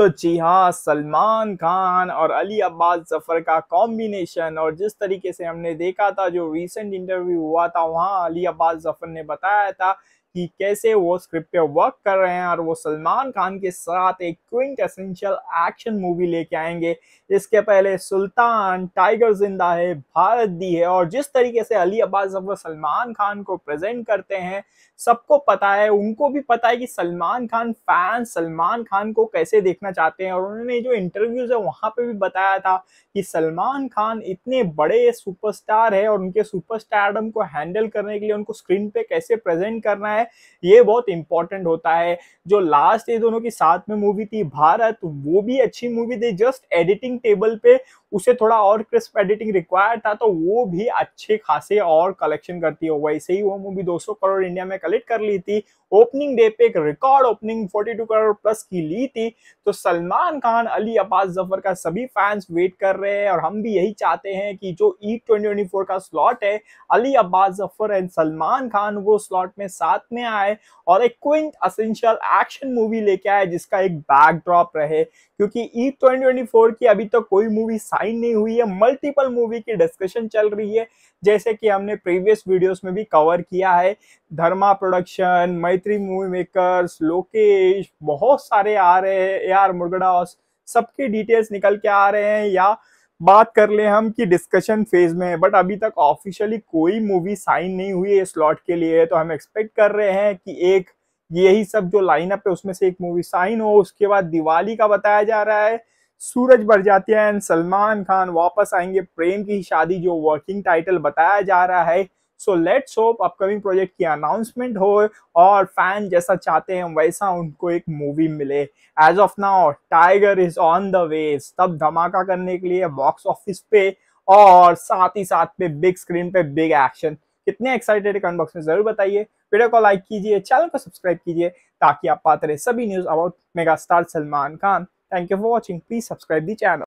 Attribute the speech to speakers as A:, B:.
A: तो जी हाँ सलमान खान और अली अब्बास जफर का कॉम्बिनेशन और जिस तरीके से हमने देखा था जो रिसेंट इंटरव्यू हुआ था वहाँ अली अब्बास जफर ने बताया था कि कैसे वो स्क्रिप्ट पे वर्क कर रहे हैं और वो सलमान खान के साथ एक क्विंट एसेंशियल एक्शन मूवी लेके आएंगे इसके पहले सुल्तान टाइगर जिंदा है भारत दी है और जिस तरीके से अली अब्बास जफर सलमान खान को प्रेजेंट करते हैं सबको पता है उनको भी पता है कि सलमान खान फैन सलमान खान को कैसे देखना चाहते हैं और उन्होंने जो इंटरव्यूज है वहाँ पर भी बताया था कि सलमान खान इतने बड़े सुपरस्टार है और उनके सुपरस्टारडम को हैंडल करने के लिए उनको स्क्रीन पे कैसे प्रेजेंट करना है है ये बहुत इंपॉर्टेंट होता है जो लास्ट ये दोनों की साथ में मूवी थी भारत वो भी अच्छी मूवी थी जस्ट एडिटिंग टेबल पे उसे थोड़ा और क्रिस्प एडिटिंग रिक्वायर था तो वो भी अच्छे खासे और कलेक्शन करती है वैसे ही वो मूवी 200 करोड़ इंडिया में कलेक्ट कर ली थी ओपनिंग डे पे एक रिकॉर्ड ओपनिंग 42 करोड़ प्लस की ली थी तो सलमान खान अली अब्बास जफर का सभी फैंस वेट कर रहे हैं और हम भी यही चाहते हैं कि जो ई e ट्वेंटी का स्लॉट है अली अब्बास जफर एंड सलमान खान वो स्लॉट में साथ में आए और एक क्विंट असेंशियल एक्शन मूवी लेके आए जिसका एक बैकड्रॉप रहे क्योंकि ई e ट्वेंटी की अभी तक तो कोई मूवी साइन नहीं हुई है मल्टीपल मूवी की डिस्कशन चल रही है जैसे कि हमने प्रीवियस वीडियोस में भी कवर किया है Dharma production Mythri movie makers Lokesh बहुत सारे आ रहे हैं ए आर मुर्गड़ा सबके डिटेल्स निकल के आ रहे हैं या बात कर ले हम कि डिस्कशन फेज में है बट अभी तक ऑफिशियली कोई मूवी साइन नहीं हुई है स्लॉट के लिए तो हम एक्सपेक्ट कर रहे हैं कि एक यही सब जो लाइनअप है उसमें से एक मूवी साइन हो उसके बाद दिवाली का बताया जा रहा है सूरज बरजातिया एंड सलमान खान वापस आएंगे प्रेम की शादी जो वर्किंग टाइटल बताया जा रहा है so let's hope upcoming project की अनाउंसमेंट हो और फैन जैसा चाहते हैं वैसा उनको एक मूवी मिले as of now Tiger is on the way तब धमाका करने के लिए बॉक्स ऑफिस पे और साथ ही साथ पे बिग स्क्रीन पे बिग एक्शन कितने एक्साइटेड कमेंट बॉक्स में जरूर बताइए वीडियो को लाइक कीजिए चैनल को सब्सक्राइब कीजिए ताकि आप पाते रहे सभी news about mega star Salman Khan Thank you for watching. Please subscribe the channel.